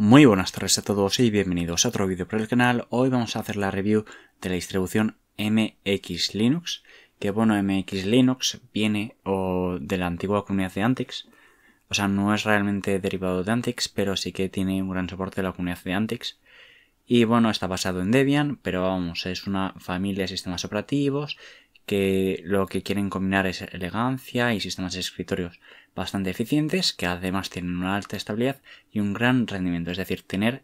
Muy buenas tardes a todos y bienvenidos a otro vídeo por el canal. Hoy vamos a hacer la review de la distribución MX Linux, que bueno, MX Linux viene o de la antigua comunidad de Antix, o sea, no es realmente derivado de Antix, pero sí que tiene un gran soporte de la comunidad de Antix. Y bueno, está basado en Debian, pero vamos, es una familia de sistemas operativos que lo que quieren combinar es elegancia y sistemas de escritorios bastante eficientes que además tienen una alta estabilidad y un gran rendimiento, es decir, tener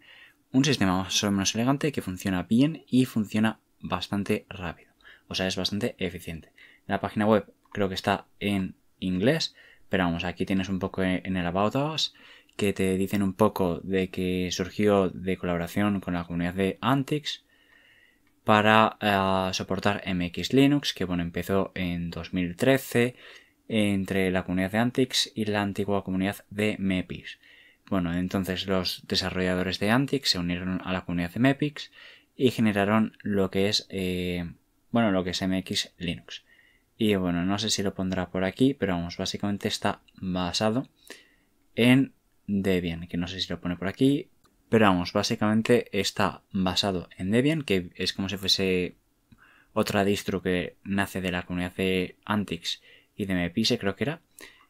un sistema más o menos elegante que funciona bien y funciona bastante rápido, o sea, es bastante eficiente. La página web creo que está en inglés, pero vamos, aquí tienes un poco en el About Us que te dicen un poco de que surgió de colaboración con la comunidad de Antics, para eh, soportar MX Linux, que bueno, empezó en 2013 entre la comunidad de Antix y la antigua comunidad de MEPIX. Bueno, entonces los desarrolladores de Antix se unieron a la comunidad de MEPIX y generaron lo que es, eh, bueno, lo que es MX Linux. Y bueno, no sé si lo pondrá por aquí, pero vamos, básicamente está basado en Debian, que no sé si lo pone por aquí, pero vamos, básicamente está basado en Debian, que es como si fuese otra distro que nace de la comunidad de Antix y de Mepise, creo que era.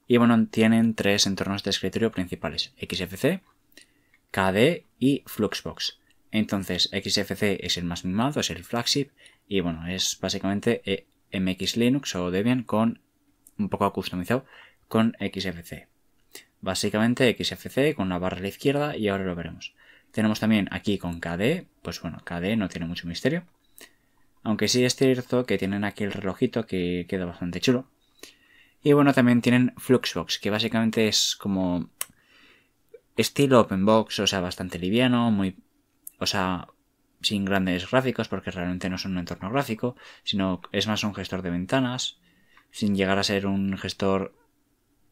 Y bueno, tienen tres entornos de escritorio principales, XFC, KDE y Fluxbox. Entonces, XFC es el más mimado, es el flagship, y bueno, es básicamente eh, MX Linux o Debian con un poco customizado con XFC. Básicamente XFC con la barra a la izquierda y ahora lo veremos. Tenemos también aquí con KDE, pues bueno, KDE no tiene mucho misterio. Aunque sí es cierto que tienen aquí el relojito que queda bastante chulo. Y bueno, también tienen Fluxbox, que básicamente es como estilo Openbox, o sea, bastante liviano, muy, o sea, sin grandes gráficos, porque realmente no es un entorno gráfico, sino es más un gestor de ventanas, sin llegar a ser un gestor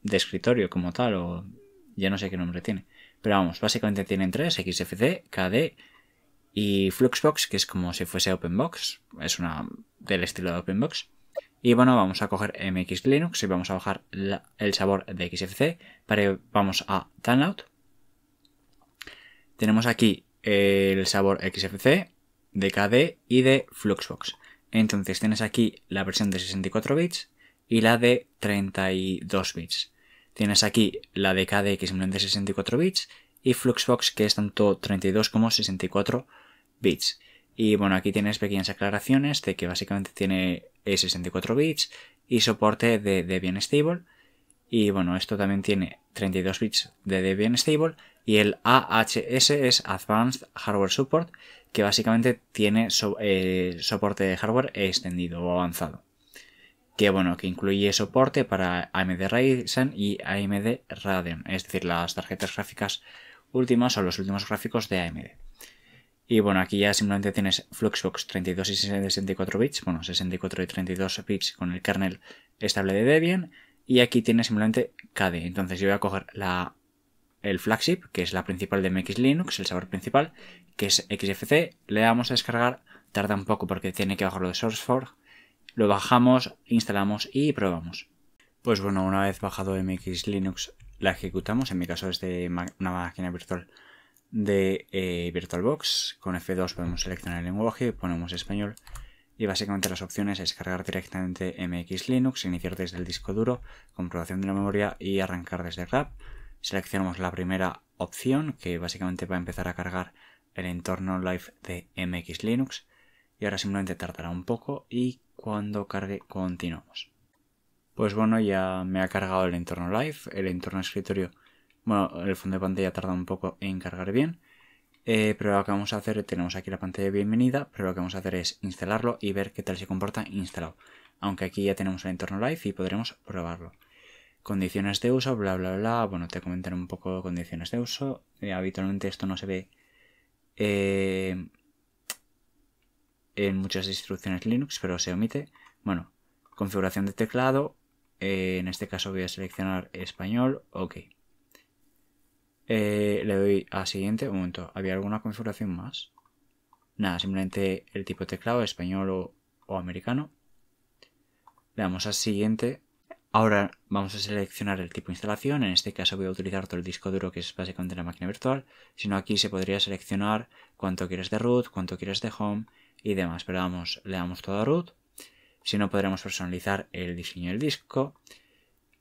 de escritorio como tal, o ya no sé qué nombre tiene. Pero vamos, básicamente tienen tres, XFC, KD y Fluxbox, que es como si fuese OpenBox, es una del estilo de OpenBox. Y bueno, vamos a coger MX Linux y vamos a bajar el sabor de XFC. Para, vamos a Download. Tenemos aquí el sabor XFC, de KD y de Fluxbox. Entonces tienes aquí la versión de 64 bits y la de 32 bits. Tienes aquí la de KDE que simplemente 64 bits y Fluxbox que es tanto 32 como 64 bits. Y bueno, aquí tienes pequeñas aclaraciones de que básicamente tiene 64 eh, bits y soporte de Debian Stable. Y bueno, esto también tiene 32 bits de Debian Stable y el AHS es Advanced Hardware Support, que básicamente tiene eh, soporte de hardware extendido o avanzado que incluye soporte para AMD Ryzen y AMD Radeon, es decir, las tarjetas gráficas últimas o los últimos gráficos de AMD. Y bueno, aquí ya simplemente tienes Fluxbox 32 y 64 bits, bueno, 64 y 32 bits con el kernel estable de Debian, y aquí tienes simplemente KDE. Entonces yo voy a coger el flagship, que es la principal de MX Linux, el sabor principal, que es XFC, le vamos a descargar, tarda un poco porque tiene que bajarlo de SourceForge, lo bajamos, instalamos y probamos. Pues bueno, una vez bajado MX Linux, la ejecutamos. En mi caso es de una máquina virtual de eh, VirtualBox. Con F2 podemos seleccionar el lenguaje, ponemos español y básicamente las opciones es cargar directamente MX Linux, iniciar desde el disco duro, comprobación de la memoria y arrancar desde RAP. Seleccionamos la primera opción que básicamente va a empezar a cargar el entorno live de MX Linux y ahora simplemente tardará un poco y cuando cargue continuamos. Pues bueno, ya me ha cargado el entorno live, el entorno escritorio. Bueno, el fondo de pantalla tarda un poco en cargar bien. Eh, pero lo que vamos a hacer, tenemos aquí la pantalla de bienvenida, pero lo que vamos a hacer es instalarlo y ver qué tal se comporta instalado. Aunque aquí ya tenemos el entorno live y podremos probarlo. Condiciones de uso, bla bla bla. Bueno, te comentaré un poco condiciones de uso. Eh, habitualmente esto no se ve eh, en muchas instrucciones Linux, pero se omite. Bueno, configuración de teclado, eh, en este caso voy a seleccionar español, ok. Eh, le doy a siguiente, un momento, ¿había alguna configuración más? Nada, simplemente el tipo de teclado, español o, americano. Le damos a siguiente. Ahora vamos a seleccionar el tipo de instalación. En este caso voy a utilizar todo el disco duro que es básicamente la máquina virtual. Sino aquí se podría seleccionar cuánto quieres de root, cuánto quieres de home, y demás. Pero vamos, le damos todo a root. Si no, podremos personalizar el diseño del disco.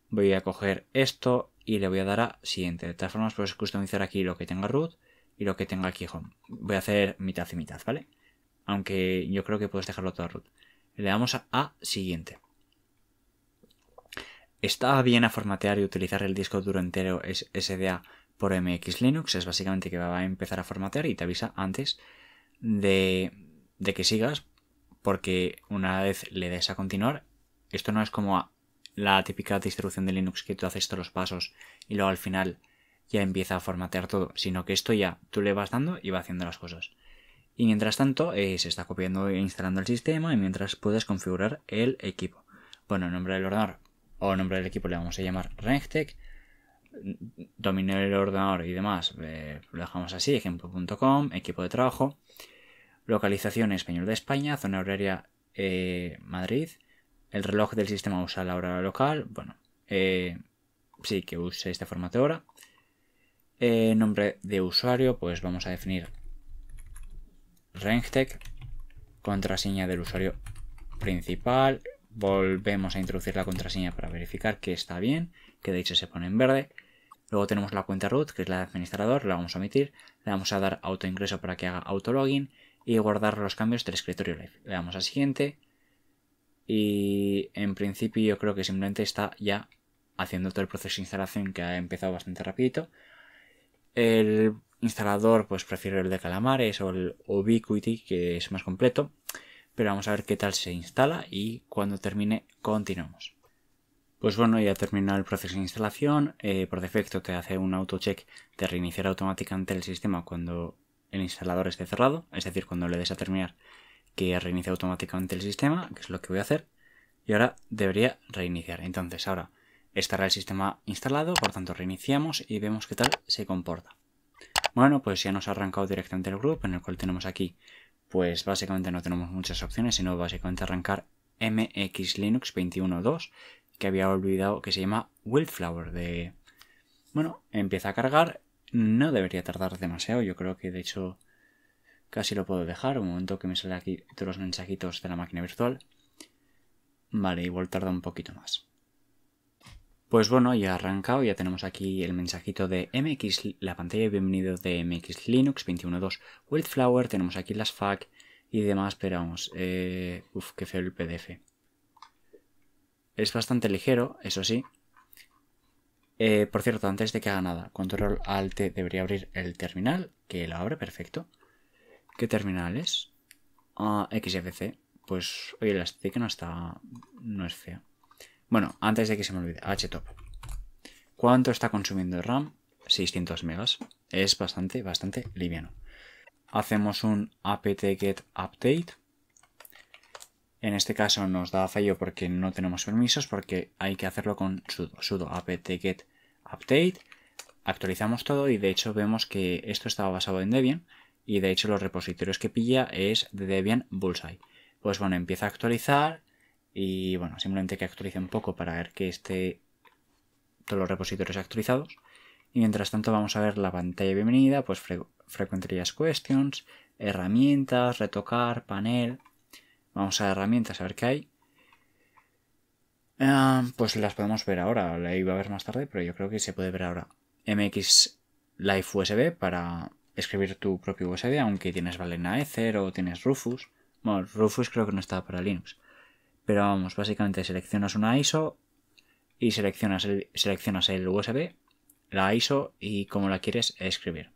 Voy a coger esto y le voy a dar a siguiente. De todas formas, puedes customizar aquí lo que tenga root y lo que tenga aquí Voy a hacer mitad y mitad, ¿vale? Aunque yo creo que puedes dejarlo todo a root. Le damos a, a siguiente. Está bien a formatear y utilizar el disco duro entero SDA por MX Linux. Es básicamente que va a empezar a formatear y te avisa antes de, de que sigas, porque una vez le des a continuar, esto no es como la típica distribución de Linux que tú haces todos los pasos y luego al final ya empieza a formatear todo, sino que esto ya tú le vas dando y va haciendo las cosas. Y mientras tanto, eh, se está copiando e instalando el sistema y mientras puedes configurar el equipo. Bueno, el nombre del ordenador o nombre del equipo le vamos a llamar Renktech. Dominio del ordenador y demás eh, lo dejamos así, ejemplo.com, equipo de trabajo. Localización español de España, zona horaria eh, Madrid. El reloj del sistema usa la hora local. Bueno, eh, sí que use este formato de hora. Eh, nombre de usuario, pues vamos a definir Rengtech. Contraseña del usuario principal. Volvemos a introducir la contraseña para verificar que está bien, que de hecho se pone en verde. Luego tenemos la cuenta root, que es la de administrador, la vamos a omitir. Le vamos a dar autoingreso para que haga autologin y guardar los cambios del escritorio live. Le damos a siguiente y en principio yo creo que simplemente está ya haciendo todo el proceso de instalación que ha empezado bastante rapidito. El instalador pues prefiero el de Calamares o el Ubiquity que es más completo, pero vamos a ver qué tal se instala y cuando termine continuamos. Pues bueno, ya terminó el proceso de instalación. Eh, por defecto te hace un autocheck check de reiniciar automáticamente el sistema cuando el instalador esté cerrado, es decir, cuando le des a terminar que reinicie automáticamente el sistema, que es lo que voy a hacer, y ahora debería reiniciar. Entonces ahora estará el sistema instalado, por tanto reiniciamos y vemos qué tal se comporta. Bueno, pues ya nos ha arrancado directamente el grupo en el cual tenemos aquí, pues básicamente no tenemos muchas opciones, sino básicamente arrancar MX Linux 21.2, que había olvidado que se llama Wildflower de... Bueno, empieza a cargar no debería tardar demasiado. Yo creo que de hecho casi lo puedo dejar. Un momento que me sale aquí todos los mensajitos de la máquina virtual. Vale, igual tarda un poquito más. Pues bueno, ya ha arrancado, ya tenemos aquí el mensajito de MX, la pantalla de bienvenido de MX Linux 21.2 Wildflower, tenemos aquí las FAQ y demás, pero vamos, eh, uff, qué feo el PDF. Es bastante ligero, eso sí, eh, por cierto, antes de que haga nada, control alt debería abrir el terminal, que lo abre, perfecto. ¿Qué terminal es? XFC. Pues, oye, la que no está... no es fea. Bueno, antes de que se me olvide, htop. ¿Cuánto está consumiendo RAM? 600 megas. Es bastante, bastante liviano. Hacemos un apt-get update. En este caso nos da fallo porque no tenemos permisos, porque hay que hacerlo con sudo, sudo apt-get update, actualizamos todo y de hecho vemos que esto estaba basado en Debian y de hecho los repositorios que pilla es de Debian Bullseye. Pues bueno, empieza a actualizar y bueno, simplemente que actualice un poco para ver que esté todos los repositorios actualizados. Y mientras tanto vamos a ver la pantalla bienvenida, pues fre questions, herramientas, retocar, panel. Vamos a herramientas a ver qué hay. Ah, pues las podemos ver ahora. La iba a ver más tarde, pero yo creo que se puede ver ahora. MX Live USB para escribir tu propio USB, aunque tienes Valena Ether o tienes Rufus. Bueno, Rufus creo que no está para Linux. Pero vamos, básicamente seleccionas una ISO y seleccionas el, seleccionas el USB, la ISO y cómo la quieres escribir.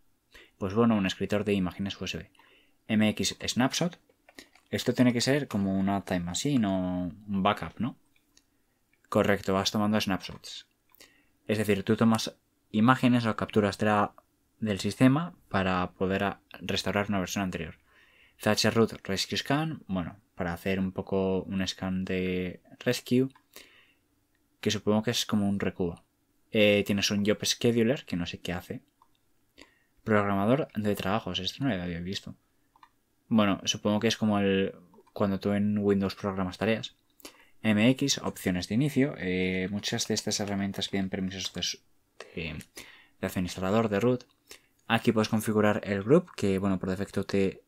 Pues bueno, un escritor de imágenes USB. MX Snapshot. Esto tiene que ser como una Time Machine o un backup, ¿no? Correcto, vas tomando snapshots. Es decir, tú tomas imágenes o capturas del sistema para poder restaurar una versión anterior. Thatcher Root Rescue Scan, bueno, para hacer un poco un scan de Rescue, que supongo que es como un recubo. Eh, tienes un Job Scheduler, que no sé qué hace. Programador de trabajos, esto no lo había visto. Bueno, supongo que es como el cuando tú en Windows programas tareas. MX, opciones de inicio. Eh, muchas de estas herramientas piden permisos de, de, administrador, de root. Aquí puedes configurar el group, que bueno, por defecto te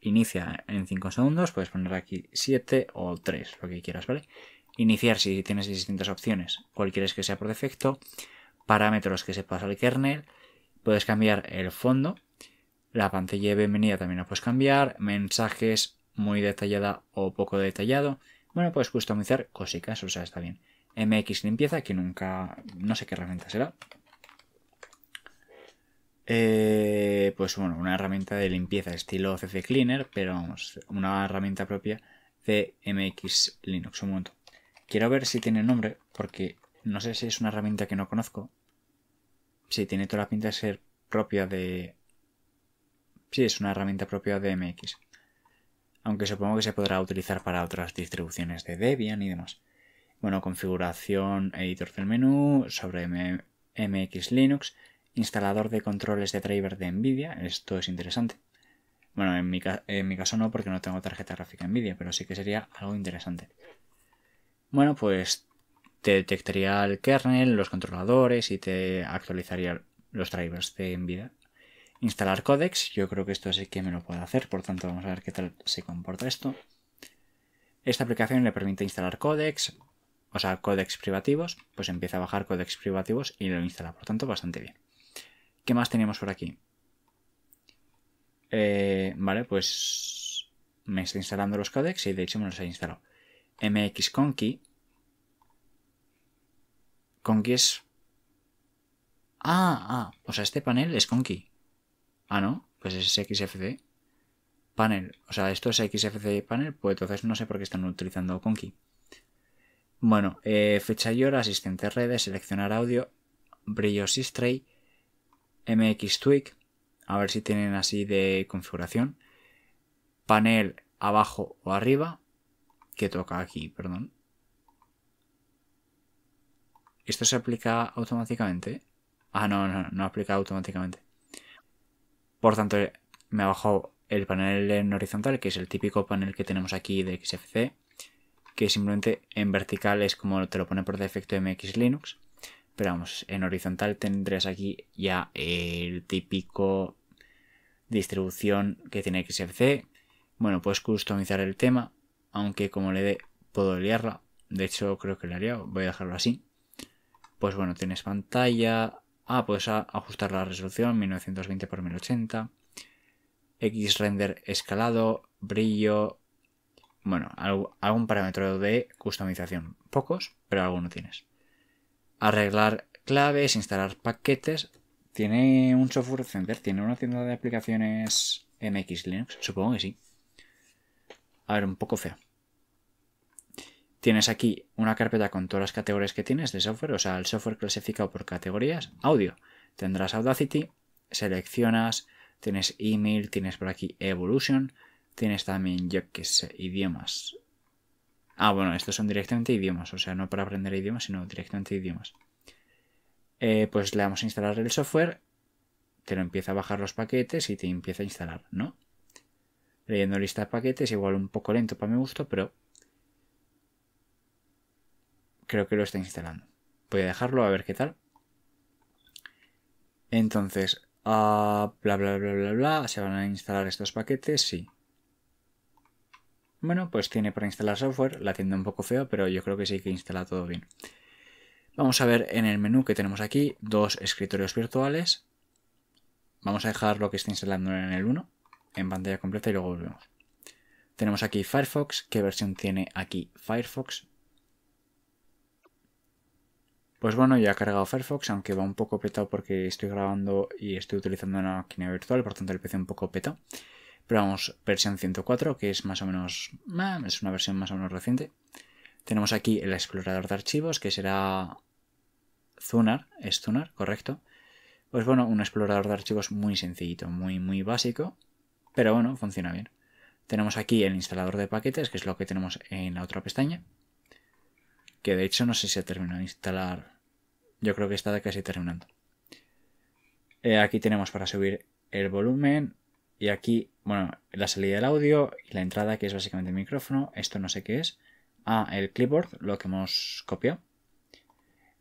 inicia en 5 segundos. Puedes poner aquí 7 o 3, lo que quieras, ¿vale? Iniciar si tienes distintas opciones, cualquiera que sea por defecto. Parámetros que se pasa al kernel. Puedes cambiar el fondo. La pantalla de bienvenida también la puedes cambiar. Mensajes muy detallada o poco detallado. Bueno, pues customizar cositas, o sea, está bien. MX limpieza, que nunca... no sé qué herramienta será. Eh, pues bueno, una herramienta de limpieza estilo CC Cleaner, pero vamos, una herramienta propia de MX Linux, un momento. Quiero ver si tiene nombre, porque no sé si es una herramienta que no conozco. Si tiene toda la pinta de ser propia de... Sí, es una herramienta propia de MX aunque supongo que se podrá utilizar para otras distribuciones de Debian y demás. Bueno, configuración, editor del menú, sobre MX Linux, instalador de controles de driver de NVIDIA, esto es interesante. Bueno, en mi, en mi, caso no porque no tengo tarjeta gráfica NVIDIA, pero sí que sería algo interesante. Bueno, pues te detectaría el kernel, los controladores y te actualizaría los drivers de NVIDIA. Instalar codecs, yo creo que esto sí que me lo puede hacer, por tanto vamos a ver qué tal se comporta esto. Esta aplicación le permite instalar codecs, o sea, codecs privativos, pues empieza a bajar codecs privativos y lo instala, por tanto bastante bien. ¿Qué más tenemos por aquí? Eh, vale, pues me está instalando los codecs y de hecho me los ha instalado. MXConky. Conky es... Ah, ah, o sea, este panel es Conky. Ah, no, pues es XFC panel. O sea, esto es XFC panel, pues entonces no sé por qué están utilizando Conky. Bueno, eh, fecha y hora, asistente redes, seleccionar audio, brillo Sistray, MX Tweak, a ver si tienen así de configuración, panel abajo o arriba, que toca aquí, perdón. Esto se aplica automáticamente. Ah, no, no, no aplica automáticamente. Por tanto, me bajado el panel en horizontal, que es el típico panel que tenemos aquí de XFC, que simplemente en vertical es como te lo pone por defecto MX Linux. Pero vamos, en horizontal tendrás aquí ya el típico distribución que tiene XFC. Bueno, puedes customizar el tema, aunque como le dé puedo liarla. De hecho, creo que la haría, voy a dejarlo así. Pues bueno, tienes pantalla, Ah, puedes ajustar la resolución 1920x1080. X render escalado, brillo. Bueno, algún parámetro de customización. Pocos, pero alguno tienes. Arreglar claves, instalar paquetes. Tiene un software center, tiene una tienda de aplicaciones en X Linux, supongo que sí. A ver, un poco feo. Tienes aquí una carpeta con todas las categorías que tienes de software, o sea, el software clasificado por categorías, audio. Tendrás Audacity, seleccionas, tienes email, tienes por aquí Evolution, tienes también, yo qué sé, idiomas. Ah, bueno, estos son directamente idiomas, o sea, no para aprender idiomas, sino directamente idiomas. Eh, pues le damos a instalar el software, te lo empieza a bajar los paquetes y te empieza a instalar, ¿no? Leyendo lista de paquetes, igual un poco lento para mi gusto, pero creo que lo está instalando. Voy a dejarlo a ver qué tal. Entonces, ah, bla, bla, bla, bla, bla. ¿Se van a instalar estos paquetes? Sí. Bueno, pues tiene para instalar software. La tienda un poco feo, pero yo creo que sí que instala todo bien. Vamos a ver en el menú que tenemos aquí dos escritorios virtuales. Vamos a dejar lo que está instalando en el 1 en pantalla completa y luego volvemos. Tenemos aquí Firefox. ¿Qué versión tiene aquí Firefox? Pues bueno, ya he cargado Firefox, aunque va un poco petado porque estoy grabando y estoy utilizando una máquina virtual, por tanto el PC un poco petado. Pero vamos, versión 104, que es más o menos... es una versión más o menos reciente. Tenemos aquí el explorador de archivos, que será Zunar, es Zunar, correcto. Pues bueno, un explorador de archivos muy sencillito, muy, muy básico, pero bueno, funciona bien. Tenemos aquí el instalador de paquetes, que es lo que tenemos en la otra pestaña que de hecho no sé si ha terminado de instalar. Yo creo que está casi terminando. Eh, aquí tenemos para subir el volumen y aquí, bueno, la salida del audio y la entrada que es básicamente el micrófono. Esto no sé qué es. Ah, el clipboard, lo que hemos copiado.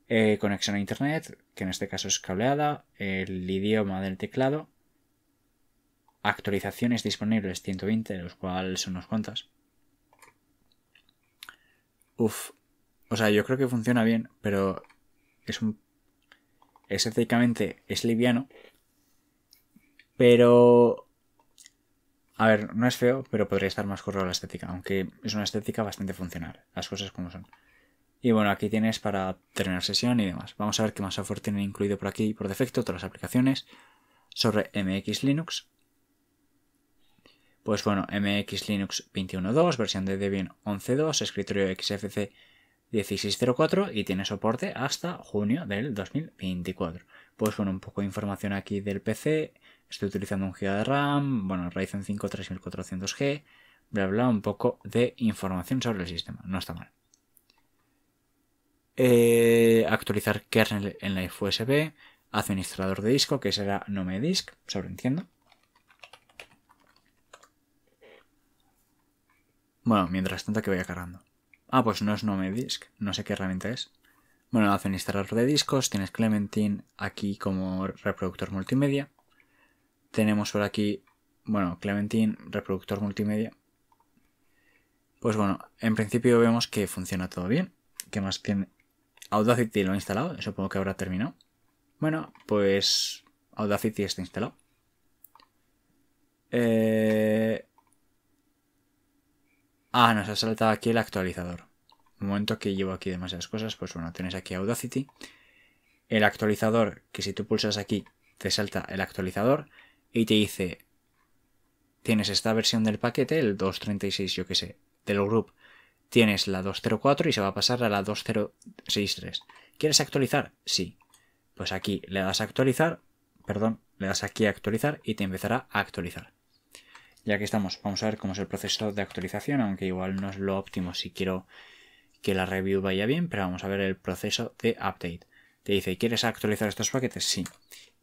Eh, conexión a internet, que en este caso es cableada. El idioma del teclado. Actualizaciones disponibles 120, los cuales son unos cuantas. Uf, o sea, yo creo que funciona bien, pero es un. Estéticamente es liviano. Pero. A ver, no es feo, pero podría estar más currado la estética, aunque es una estética bastante funcional, las cosas como son. Y bueno, aquí tienes para terminar sesión y demás. Vamos a ver qué más software tienen incluido por aquí por defecto, todas las aplicaciones sobre MX Linux. Pues bueno, MX Linux 21.2, versión de Debian 11.2, escritorio XFC 1604 y tiene soporte hasta junio del 2024. Pues bueno, un poco de información aquí del PC. Estoy utilizando un GB de RAM, bueno, Ryzen 5 3400G, bla bla, un poco de información sobre el sistema. No está mal. Eh, actualizar kernel en la USB, administrador de disco, que será NOMEDISK. sobre sobreentiendo. Bueno, mientras tanto que vaya cargando. Ah, pues no es Nomedisc, no sé qué herramienta es. Bueno, hacen instalar de discos, tienes Clementine aquí como reproductor multimedia. Tenemos por aquí, bueno, Clementine, reproductor multimedia. Pues bueno, en principio vemos que funciona todo bien. ¿Qué más tiene? Audacity lo ha instalado, supongo que habrá terminado. Bueno, pues Audacity está instalado. Eh, Ah, nos ha saltado aquí el actualizador. Un momento que llevo aquí demasiadas cosas, pues bueno, tienes aquí Audacity. El actualizador, que si tú pulsas aquí, te salta el actualizador y te dice, tienes esta versión del paquete, el 236, yo que sé, del group. Tienes la 204 y se va a pasar a la 2063. ¿Quieres actualizar? Sí. Pues aquí le das a actualizar, perdón, le das aquí a actualizar y te empezará a actualizar ya que estamos, vamos a ver cómo es el proceso de actualización, aunque igual no es lo óptimo si quiero que la review vaya bien, pero vamos a ver el proceso de update. Te dice, ¿quieres actualizar estos paquetes? Sí.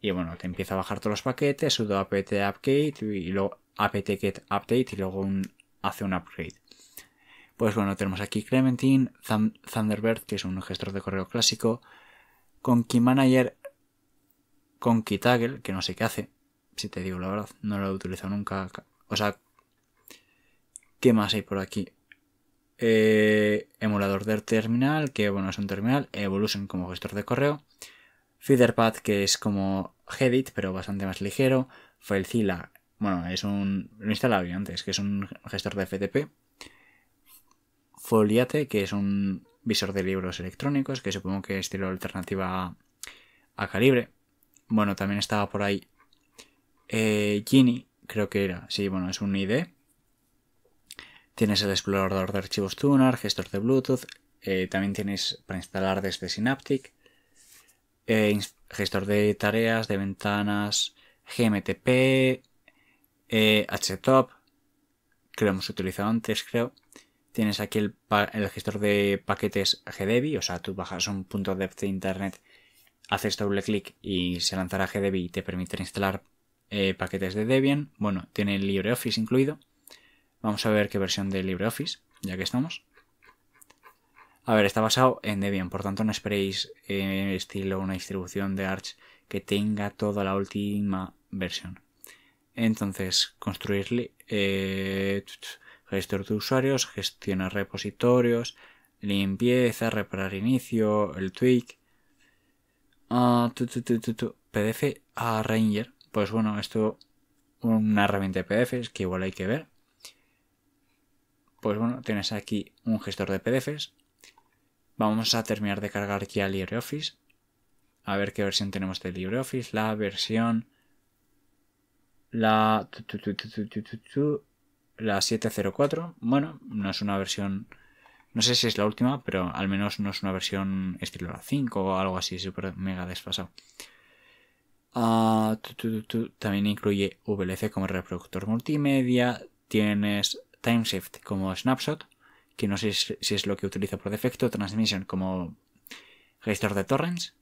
Y bueno, te empieza a bajar todos los paquetes, sudo apt update y luego apt get update y luego hace un upgrade. Pues bueno, tenemos aquí Clementine, Thunderbird, que es un gestor de correo clásico, key Manager, que no sé qué hace, si te digo la verdad, no lo he utilizado nunca, o sea, ¿qué más hay por aquí? Eh, emulador de terminal, que bueno, es un terminal. Evolution como gestor de correo. Feederpad, que es como Gedit, pero bastante más ligero. FileZilla, bueno, es un. Lo instalaba yo antes, que es un gestor de FTP. Foliate, que es un visor de libros electrónicos, que supongo que es estilo alternativa a, Calibre. Bueno, también estaba por ahí eh, Gini, creo que era, sí, bueno, es un ID. Tienes el explorador de archivos Tunar, gestor de Bluetooth, eh, también tienes para instalar desde Synaptic, eh, gestor de tareas, de ventanas, GMTP, eh, HTOP, que hemos utilizado antes, creo. Tienes aquí el, gestor de paquetes GDB, o sea, tú bajas un punto de internet, haces doble clic y se lanzará GDB y te permite instalar eh, paquetes de Debian, bueno, tiene LibreOffice incluido. Vamos a ver qué versión de LibreOffice, ya que estamos. A ver, está basado en Debian, por tanto no esperéis eh, estilo una distribución de Arch que tenga toda la última versión. Entonces, construirle eh, gestor de usuarios, gestionar repositorios, limpieza, reparar inicio, el tweak, ah, PDF a Ranger, pues bueno, esto una herramienta de PDFs que igual hay que ver. Pues bueno, tienes aquí un gestor de PDFs. Vamos a terminar de cargar a LibreOffice. A ver qué versión tenemos de LibreOffice. La versión... La... La 704. Bueno, no es una versión... No sé si es la última, pero al menos no es una versión estilo 5 o algo así, super mega desfasado. Ah, también incluye VLC como reproductor multimedia. Tienes Timeshift como snapshot, que no sé si es lo que utilizo por defecto. Transmission como gestor de torrents.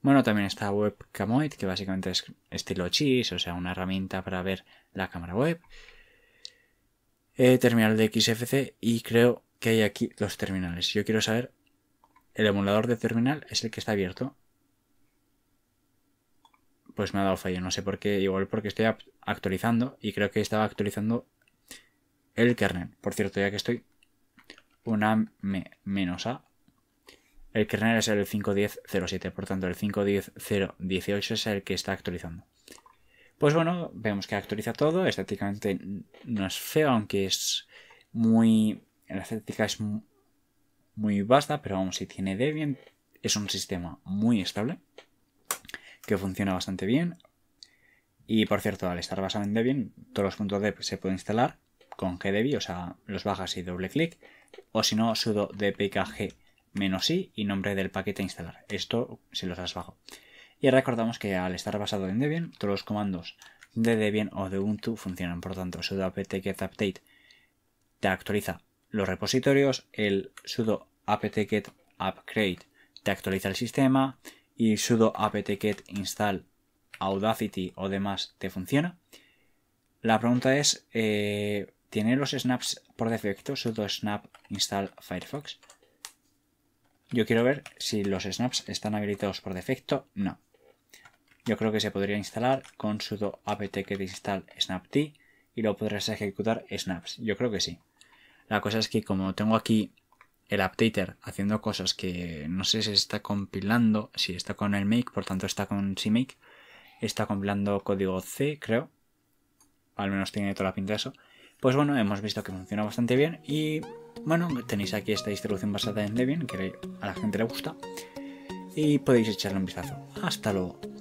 Bueno, también está Webcamoid, que básicamente es estilo cheese, o sea, una herramienta para ver la cámara web. Eh, terminal de XFC y creo que hay aquí los terminales. Yo quiero saber, el emulador de terminal es el que está abierto pues me ha dado fallo. No sé por qué, igual porque estoy actualizando y creo que estaba actualizando el kernel. Por cierto, ya que estoy, una me menos A. El kernel es el 5.10.07, por tanto el 5.10.018 es el que está actualizando. Pues bueno, vemos que actualiza todo, estéticamente no es feo, aunque es muy... La estética es muy vasta, pero vamos, si tiene Debian, es un sistema muy estable que funciona bastante bien. Y por cierto, al estar basado en Debian, todos los puntos de se pueden instalar con gdebi, o sea, los bajas y doble clic, o si no, sudo dpkg-i y nombre del paquete a instalar. Esto si los has bajo. Y recordamos que al estar basado en Debian, todos los comandos de Debian o de Ubuntu funcionan. Por tanto, sudo apt-get-update te actualiza los repositorios, el sudo apt-get-upgrade te actualiza el sistema, y sudo apt-get install Audacity o demás te funciona. La pregunta es, eh, ¿tiene los snaps por defecto sudo snap install Firefox? Yo quiero ver si los snaps están habilitados por defecto. No. Yo creo que se podría instalar con sudo apt-get install snapt y lo podrás ejecutar snaps. Yo creo que sí. La cosa es que como tengo aquí el updater haciendo cosas que no sé si está compilando, si está con el make, por tanto está con CMake, está compilando código C, creo, al menos tiene toda la pinta de eso. Pues bueno, hemos visto que funciona bastante bien y bueno, tenéis aquí esta distribución basada en Debian que a la gente le gusta y podéis echarle un vistazo. Hasta luego.